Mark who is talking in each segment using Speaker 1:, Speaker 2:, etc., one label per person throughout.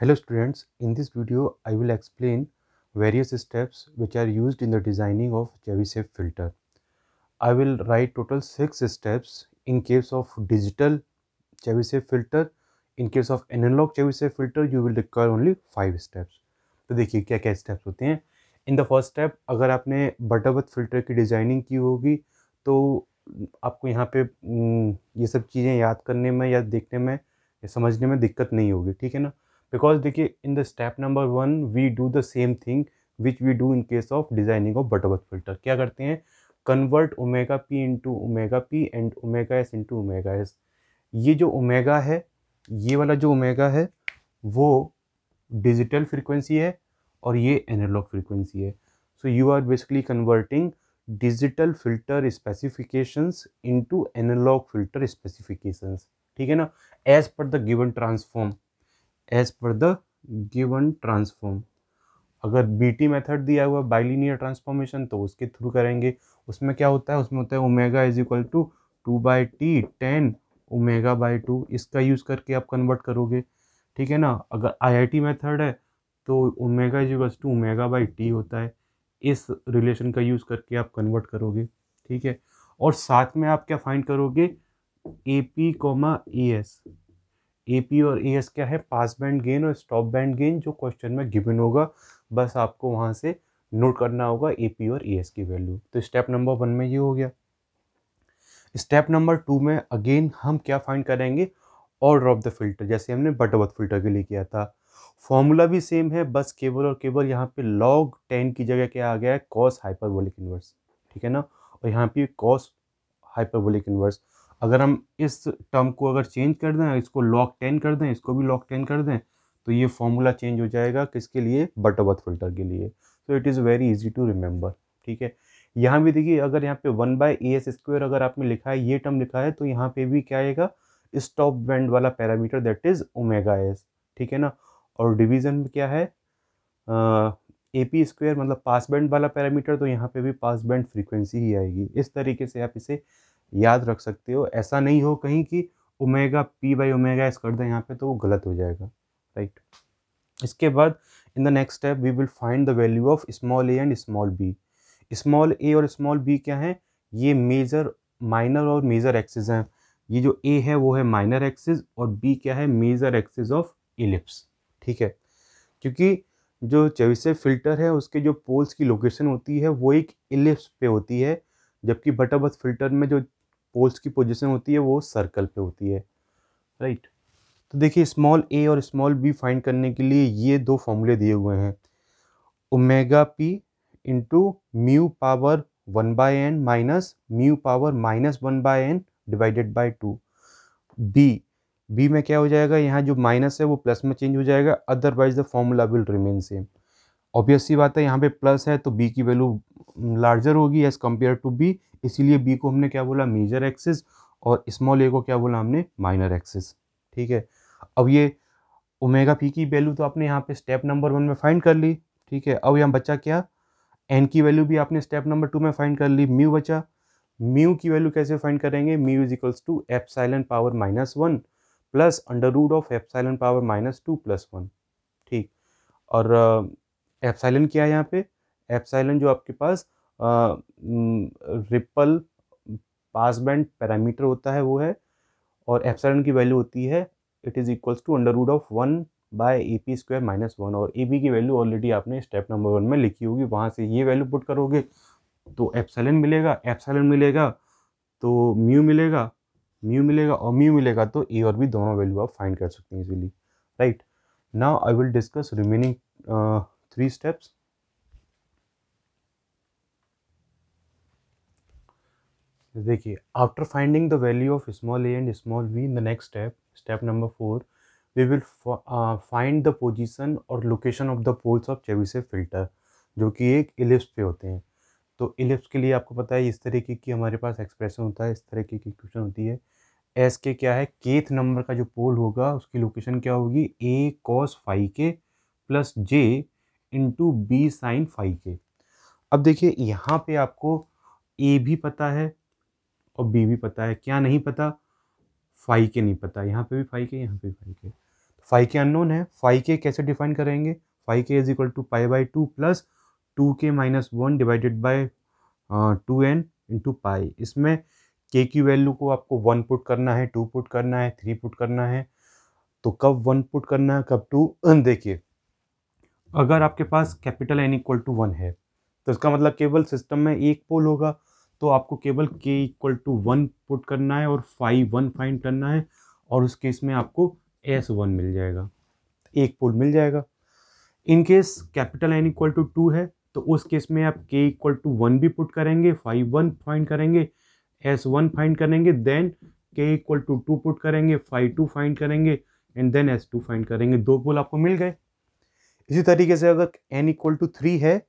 Speaker 1: Hello students, in this video I will explain various steps which are used in the designing of Chebyshev filter. I will write total 6 steps in case of digital Chebyshev filter. In case of analog Chebyshev filter you will require only 5 steps. तो देखिए क्या क्या steps होते हैं in the first step अगर आपने Butterworth filter की designing की होगी तो आपको यहाँ पे ये सब चीज़ें याद करने में या देखने में या समझने में दिक्कत नहीं होगी ठीक है ना बिकॉज देखिए in the step number one we do the same thing which we do in case of designing of Butterworth filter क्या करते हैं convert omega P into omega P and omega S into omega S ये जो omega है ये वाला जो omega है वो डिजिटल फ्रिक्वेंसी है और ये एनालॉग फ्रिक्वेंसी है so you are basically converting digital filter specifications into analog filter specifications ठीक है ना as per the given transform as per the given transform अगर बीटी मेथड दिया हुआ बाइलिनियर ट्रांसफॉर्मेशन तो उसके थ्रू करेंगे उसमें क्या होता है उसमें होता है omega is equal to two by T tan omega by two इसका यूज़ करके आप कन्वर्ट करोगे ठीक है ना अगर आईआईटी मेथड है तो omega is equal to omega by T होता है इस रिलेशन का यूज़ करके आप कन्वर्ट करोगे ठीक है और साथ में आप क्या फाइंड करोगे A P comma E S A और ए क्या है पास बैंड गेन और स्टॉप बैंड गेन जो क्वेश्चन में गिवन होगा बस आपको वहाँ से नोट करना होगा ए और ए की वैल्यू तो स्टेप नंबर वन में ये हो गया स्टेप नंबर टू में अगेन हम क्या फाइंड करेंगे ऑर्डर ऑफ द फिल्टर जैसे हमने बटरवर्थ फिल्टर के लिए किया था फॉर्मूला भी सेम है बस केवल और केवल यहाँ पे लॉग टेन की जगह क्या आ गया है कॉस हाइपरबोलिक इन्वर्स ठीक है ना और यहाँ पे कॉस हाइपरबोलिक इन्वर्स अगर हम इस टर्म को अगर चेंज कर दें इसको लॉक टेन कर दें इसको भी लॉक टेन कर दें तो ये फॉर्मूला चेंज हो जाएगा किसके लिए बटरवर्थ फिल्टर के लिए so it is very easy to remember ठीक है यहाँ भी देखिए अगर यहाँ पे one by A S square अगर आपने लिखा है ये टर्म लिखा है तो यहाँ पे भी क्या आएगा स्टॉप बैंड वाला parameter that is omega S ठीक है ना और डिवीज़न में क्या है ए पी स्क्वेयर मतलब पास बैंड वाला पैरामीटर तो यहाँ पे भी पास बैंड फ्रीक्वेंसी ही आएगी इस तरीके से आप इसे याद रख सकते हो ऐसा नहीं हो कहीं कि omega P by omega S कर दें यहाँ पे तो वो गलत हो जाएगा राइट इसके बाद in the next step we will find the value of small A and small B small A और स्मॉल बी क्या है ये मेजर माइनर और मेजर एक्सिस हैं ये जो ए है वो है माइनर एक्सिस और बी क्या है मेजर एक्सिस ऑफ इलिप्स ठीक है क्योंकि जो चविसे फिल्टर है उसके जो पोल्स की लोकेशन होती है वो एक इलिप्स पे होती है जबकि बटाबस फिल्टर में जो पोल्स की पोजिशन होती है वो सर्कल पे होती है राइट तो देखिए स्मॉल ए और स्मॉल बी फाइंड करने के लिए ये दो फॉर्मूले दिए हुए हैं omega P into mu power one by N minus mu power minus one by N divided by two B B में क्या हो जाएगा यहाँ जो माइनस है वो प्लस में चेंज हो जाएगा otherwise the formula will remain same obvious सी बात है यहाँ पे प्लस है तो बी की वैल्यू लार्जर होगी एज कम्पेयर टू बी इसीलिए बी को हमने क्या बोला मेजर एक्सिस और स्मॉल ए को क्या बोला हमने माइनर एक्सिस ठीक है अब ये ओमेगा पी की वैल्यू तो आपने यहाँ पे स्टेप नंबर वन में फाइंड कर ली ठीक है अब यहाँ बचा क्या एन की वैल्यू भी आपने स्टेप नंबर टू में फाइंड कर ली म्यू बचा म्यू की वैल्यू कैसे फाइंड करेंगे mu is equals to epsilon power minus one plus under root of epsilon power minus two plus one ठीक और एफ uh, साइलेंट क्या है यहाँ पे एफ साइलेंट जो आपके पास रिपल पास बैंड पैरामीटर होता है वो है और एप्सलन की वैल्यू होती है it is equals to under root of one by A P square minus one और ए बी की वैल्यू ऑलरेडी आपने स्टेप नंबर वन में लिखी होगी वहाँ से ये वैल्यू पुट करोगे तो एफसेलन मिलेगा एफसेलन मिलेगा तो म्यू मिलेगा म्यू मिलेगा और म्यू मिलेगा तो ए और बी दोनों वैल्यू आप फाइंड कर सकते हैं easily right now I will discuss remaining three steps देखिए after finding the value of small A and small b in the next step step number four we will find the position और location of the poles of Chebyshev filter जो कि एक ellipse पे होते हैं तो ellipse के लिए आपको पता है इस तरीके की हमारे पास एक्सप्रेशन होता है इस तरीके की इक्वेशन होती है एस के क्या है केथ नंबर का जो पोल होगा उसकी लोकेशन क्या होगी a cos phi k plus j into b sine phi k अब देखिए यहाँ पे आपको ए भी पता है और बी भी पता है क्या नहीं पता फाइव के नहीं पता यहाँ पे भी फाइव के यहाँ पे भी फाइव के तो फाइव के अननोन है फाइव के कैसे डिफाइन करेंगे phi k is equal to pi by two plus two k minus one divided by two N into pi इसमें के की वैल्यू को आपको वन पुट करना है टू पुट करना है थ्री पुट करना है तो कब वन पुट करना है कब टू देखिए अगर आपके पास capital N equal to one है तो इसका मतलब केवल सिस्टम में एक पोल होगा तो आपको केवल k equal to one put करना है और फाइव वन फाइंड करना है और उस केस में आपको एस वन मिल जाएगा एक पुल मिल जाएगा in case capital N equal to two है तो उस केस में आप k इक्वल टू वन भी पुट करेंगे फाइव वन फाइंड करेंगे एस वन फाइंड करेंगे then k equal to two put करेंगे फाइव टू फाइंड करेंगे and then s two find करेंगे दो पुल आपको मिल गए इसी तरीके से अगर एन इक्वल टू थ्री है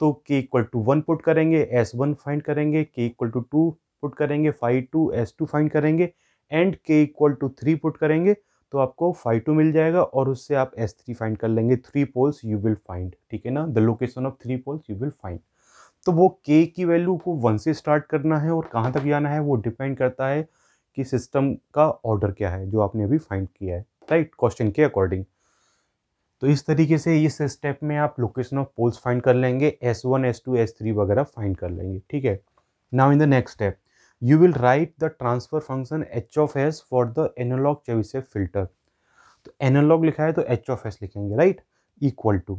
Speaker 1: तो k equal to one put करेंगे एस वन फाइंड करेंगे k equal to two put करेंगे phi two s two find करेंगे and k equal to three put करेंगे तो आपको फाइव टू मिल जाएगा और उससे आप एस थ्री फाइंड कर लेंगे three poles you will find ठीक है ना the location of three poles you will find तो वो के की वैल्यू को वन से स्टार्ट करना है और कहाँ तक जाना है वो डिपेंड करता है कि सिस्टम का ऑर्डर क्या है जो आपने अभी फाइंड किया है राइट क्वेश्चन के अकॉर्डिंग तो इस तरीके से इस स्टेप में आप लोकेशन ऑफ पोल्स फाइंड कर लेंगे s one s two s three वगैरह फाइंड कर लेंगे ठीक है now in the next step you will write the transfer function H of s for the analog Chebyshev filter तो एनोलॉग लिखा है तो एच ऑफ एस लिखेंगे right equal to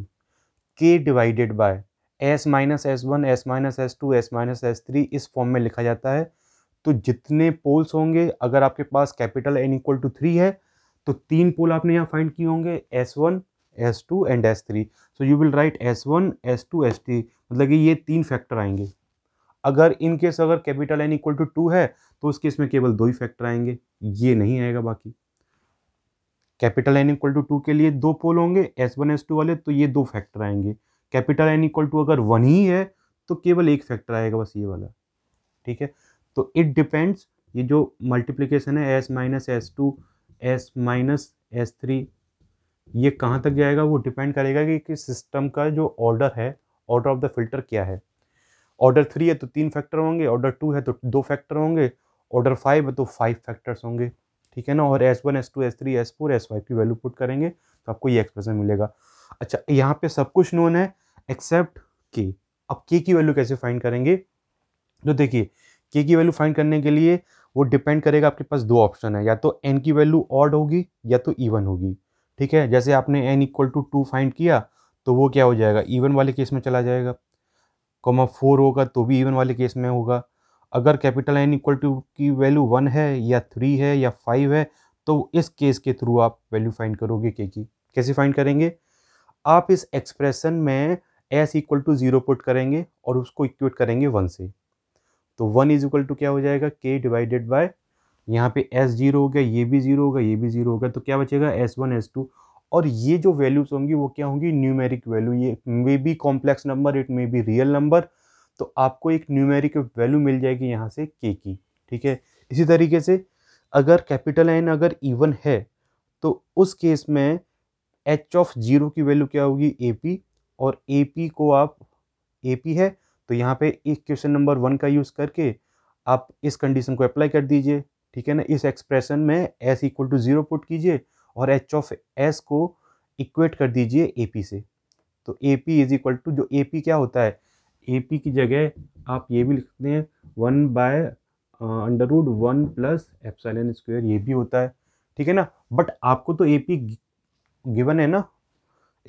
Speaker 1: k divided by s minus s one s minus s two s minus s three इस form में लिखा जाता है तो जितने पोल्स होंगे अगर आपके पास capital N equal to three है तो तीन पोल आपने यहाँ फाइंड किए होंगे s one s two and s three so you will write to s three मतलब कि ये तीन फैक्टर आएंगे अगर इन केस अगर capital N equal to two है तो उस केस में केवल दो ही फैक्टर आएंगे ये नहीं आएगा बाकी capital N equal to two के लिए दो पोल होंगे एस वन एस टू वाले तो ये दो फैक्टर आएंगे कैपिटल एन इक्वल टू अगर वन ही है तो केवल एक फैक्टर आएगा बस ये वाला ठीक है तो इट डिपेंड्स ये जो मल्टीप्लिकेशन है s minus s two s minus s three ये कहाँ तक जाएगा वो डिपेंड करेगा कि, किस सिस्टम का जो ऑर्डर है ऑर्डर ऑफ द फिल्टर क्या है ऑर्डर थ्री है तो तीन फैक्टर होंगे ऑर्डर टू है तो दो फैक्टर होंगे ऑर्डर फाइव है तो फाइव फैक्टर्स होंगे ठीक है ना और s one s two s three s four s five की वैल्यू पुट करेंगे तो आपको ये एक्सप्रेशन मिलेगा अच्छा यहाँ पे सब कुछ नोन है एक्सेप्ट के अब के की वैल्यू कैसे फाइंड करेंगे तो देखिए के की वैल्यू फाइंड करने के लिए वो डिपेंड करेगा आपके पास दो ऑप्शन है या तो एन की वैल्यू ऑड होगी या तो ईवन होगी ठीक है जैसे आपने N equal to two find किया तो वो क्या हो जाएगा इवन वाले केस में चला जाएगा कॉमा फोर होगा तो भी इवन वाले केस में होगा अगर कैपिटल एन इक्वल टू की वैल्यू वन है या थ्री है या फाइव है तो इस केस के थ्रू आप वैल्यू फाइंड करोगे के की कैसे फाइंड करेंगे आप इस एक्सप्रेशन में s equal to zero put करेंगे और उसको इक्वेट करेंगे वन से तो वन इज इक्वल टू क्या हो जाएगा के डिवाइडेड बाय यहाँ पे एस जीरो हो गया ये भी ज़ीरो होगा ये भी ज़ीरो होगा तो क्या बचेगा एस वन एस टू और ये जो वैल्यूज़ होंगी वो क्या होंगी न्यूमेरिक वैल्यू ये may be complex number it may be real number तो आपको एक न्यूमेरिक वैल्यू मिल जाएगी यहाँ से के की ठीक है इसी तरीके से अगर कैपिटल एन अगर इवन है तो उस केस में एच ऑफ जीरो की वैल्यू क्या होगी ए पी और ए पी को आप ए पी है तो यहाँ पे एक क्वेश्चन नंबर वन का यूज़ करके आप इस कंडीशन को अप्लाई कर दीजिए ठीक है ना इस एक्सप्रेशन में s equal to zero put कीजिए और एच ऑफ एस को इक्वेट कर दीजिए ए पी से तो A P is equal to जो ए पी क्या होता है ए पी की जगह आप ये भी लिखते हैं one by under root one plus epsilon square ये भी होता है ठीक है ना बट आपको तो ए पी गिवन है ना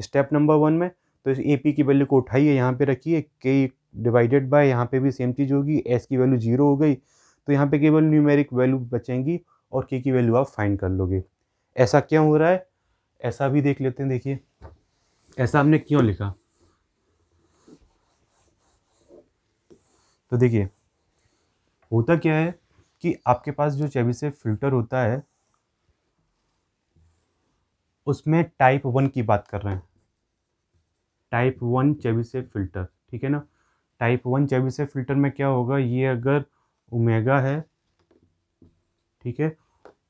Speaker 1: स्टेप नंबर वन में तो इस ए पी की वैल्यू को उठाइए यहाँ पे रखिए के डिवाइडेड बाय यहाँ पे भी सेम चीज़ होगी एस की वैल्यू जीरो हो गई तो यहाँ पे केवल न्यूमेरिक वैल्यू बचेंगी और के की वैल्यू आप फाइंड कर लोगे ऐसा क्यों हो रहा है ऐसा भी देख लेते हैं देखिए ऐसा हमने क्यों लिखा तो देखिए होता क्या है कि आपके पास जो चेबीसेव फिल्टर होता है उसमें टाइप वन की बात कर रहे हैं टाइप वन से फिल्टर ठीक है ना टाइप वन से फिल्टर में क्या होगा ये अगर ओमेगा है ठीक है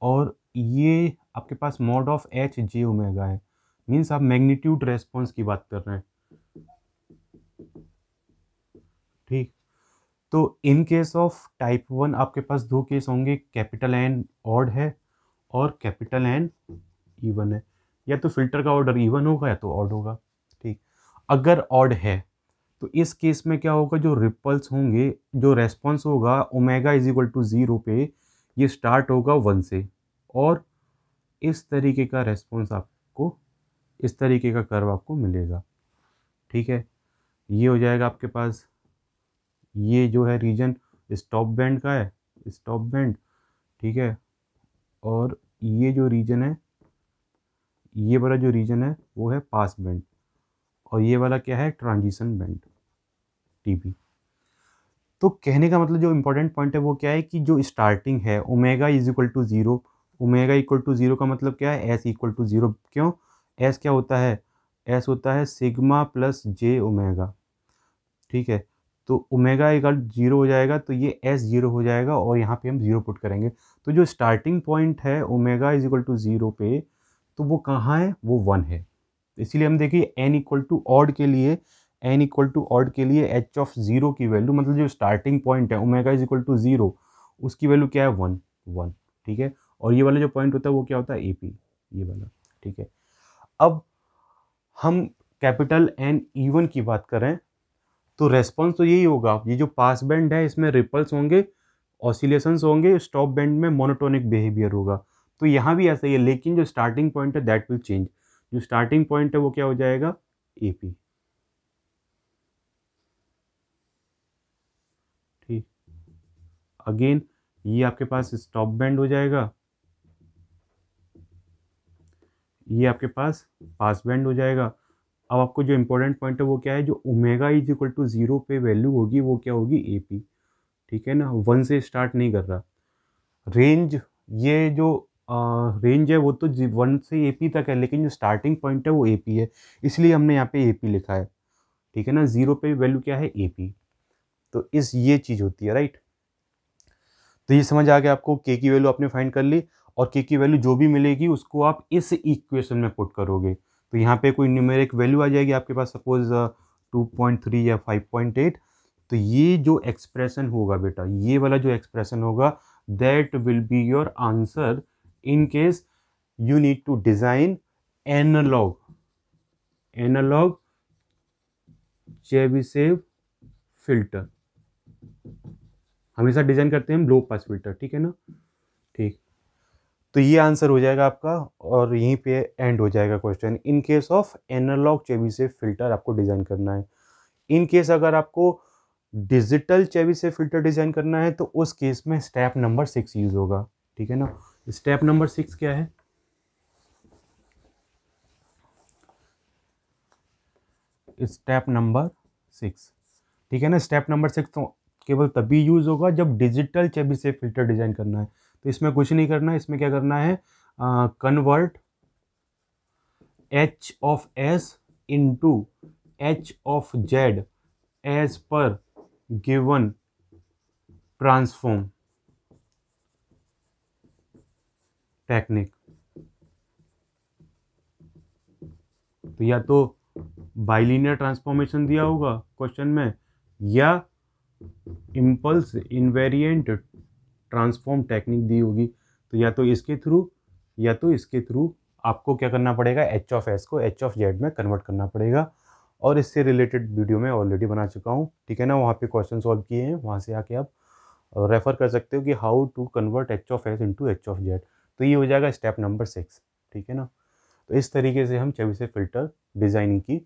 Speaker 1: और ये आपके पास mod of H j omega है मीन्स आप मैग्नीट्यूड रेस्पॉन्स की बात कर रहे हैं ठीक तो in case of type one आपके पास दो केस होंगे कैपिटल एन ऑड है और कैपिटल एन ईवन है या तो फिल्टर का ऑर्डर ईवन होगा या तो ऑड होगा ठीक अगर ऑड है तो इस केस में क्या होगा जो रिपल्स होंगे जो रेस्पॉन्स होगा omega is equal to zero पे ये स्टार्ट होगा वन से और इस तरीके का रेस्पॉन्स आपको इस तरीके का कर्व आपको मिलेगा ठीक है ये हो जाएगा आपके पास ये जो है रीजन स्टॉप बैंड का है स्टॉप बैंड ठीक है और ये जो रीजन है ये वाला जो रीजन है वो है पास बैंड और ये वाला क्या है ट्रांजिशन बैंड टीबी तो कहने का मतलब जो इम्पोर्टेंट पॉइंट है वो क्या है कि जो स्टार्टिंग है omega is equal to zero omega equal to zero का मतलब क्या है एस इक्वल टू ज़ीरो क्यों एस क्या होता है एस होता है सिग्मा प्लस जे ओमेगा ठीक है तो ओमेगा इक्वल जीरो हो जाएगा तो ये एस जीरो हो जाएगा और यहाँ पे हम ज़ीरो पुट करेंगे तो जो स्टार्टिंग पॉइंट है omega is equal to zero पे तो वो कहाँ है वो वन है इसीलिए हम देखिए एन इक्वल टू ऑड के लिए एन इक्वल टू ऑड के लिए एच ऑफ ज़ीरो की वैल्यू मतलब जो स्टार्टिंग पॉइंट है omega is equal to zero उसकी वैल्यू क्या है वन वन ठीक है और ये वाला जो पॉइंट होता है वो क्या होता है ए पी ये वाला ठीक है अब हम कैपिटल एन ई वन की बात करें तो रेस्पॉन्स तो यही होगा ये जो पास बैंड है इसमें रिपल्स होंगे ऑसिलेशंस होंगे स्टॉप बैंड में मोनोटोनिक बिहेवियर होगा तो यहाँ भी ऐसा ही है लेकिन जो स्टार्टिंग पॉइंट है दैट विल चेंज जो स्टार्टिंग पॉइंट है वो क्या हो जाएगा ए पी अगेन ये आपके पास स्टॉप बैंड हो जाएगा ये आपके पास पास बैंड हो जाएगा अब आपको जो इम्पोर्टेंट पॉइंट है वो क्या है जो omega is equal to zero पे वैल्यू होगी वो क्या होगी ए पी ठीक है ना वन से स्टार्ट नहीं कर रहा रेंज ये जो आ, रेंज है वो तो वन से ए पी तक है लेकिन जो स्टार्टिंग पॉइंट है वो ए पी है इसलिए हमने यहाँ पे ए पी लिखा है ठीक है ना ज़ीरो पे वैल्यू क्या है ए पी तो इस ये चीज़ होती है राइट तो ये समझ आ गया आपको के की वैल्यू आपने फाइंड कर ली और के की वैल्यू जो भी मिलेगी उसको आप इस इक्वेशन में पुट करोगे तो यहाँ पे कोई न्यूमेरिक वैल्यू आ जाएगी आपके पास सपोज टू पॉइंट थ्री या फाइव पॉइंट एट तो ये जो एक्सप्रेशन होगा बेटा ये वाला जो एक्सप्रेशन होगा that will be your answer in case you need to design analog analog Chebyshev filter हमेशा डिजाइन करते हैं हम लो पास फिल्टर ठीक है ना ठीक तो ये आंसर हो जाएगा आपका और यहीं पे एंड हो जाएगा question in case of analog से फिल्टर आपको डिज़ाइन करना है इन केस अगर आपको डिजिटल चेबी से फिल्टर डिज़ाइन करना है तो उस केस में स्टेप नंबर सिक्स यूज़ होगा ठीक है ना स्टेप नंबर सिक्स क्या है स्टेप नंबर सिक्स ठीक है ना स्टेप नंबर सिक्स तो केवल तभी यूज़ होगा जब डिजिटल चेबी से फिल्टर डिज़ाइन करना है तो इसमें कुछ नहीं करना है इसमें क्या करना है convert H of s into H of z as per given transform technique तो या तो बाइलिनियर ट्रांसफॉर्मेशन दिया होगा क्वेश्चन में या इम्पल्स इन्वेरियंट ट्रांसफॉर्म टेक्निक दी होगी तो या तो इसके थ्रू या तो इसके थ्रू आपको क्या करना पड़ेगा एच ऑफ एस को एच ऑफ जेड में कन्वर्ट करना पड़ेगा और इससे रिलेटेड वीडियो मैं ऑलरेडी बना चुका हूँ ठीक है ना वहाँ पे क्वेश्चन सॉल्व किए हैं वहाँ से आके आप रेफ़र कर सकते हो कि how to convert H of s into H of z तो ये हो जाएगा स्टेप नंबर सिक्स ठीक है ना तो इस तरीके से हम चौबीस फ़िल्टर डिज़ाइनिंग की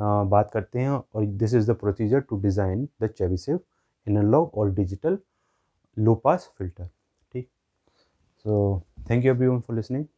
Speaker 1: आ, बात करते हैं और this is the procedure to design the Chebyshev analog or digital low pass filter ठीक so thank you everyone for listening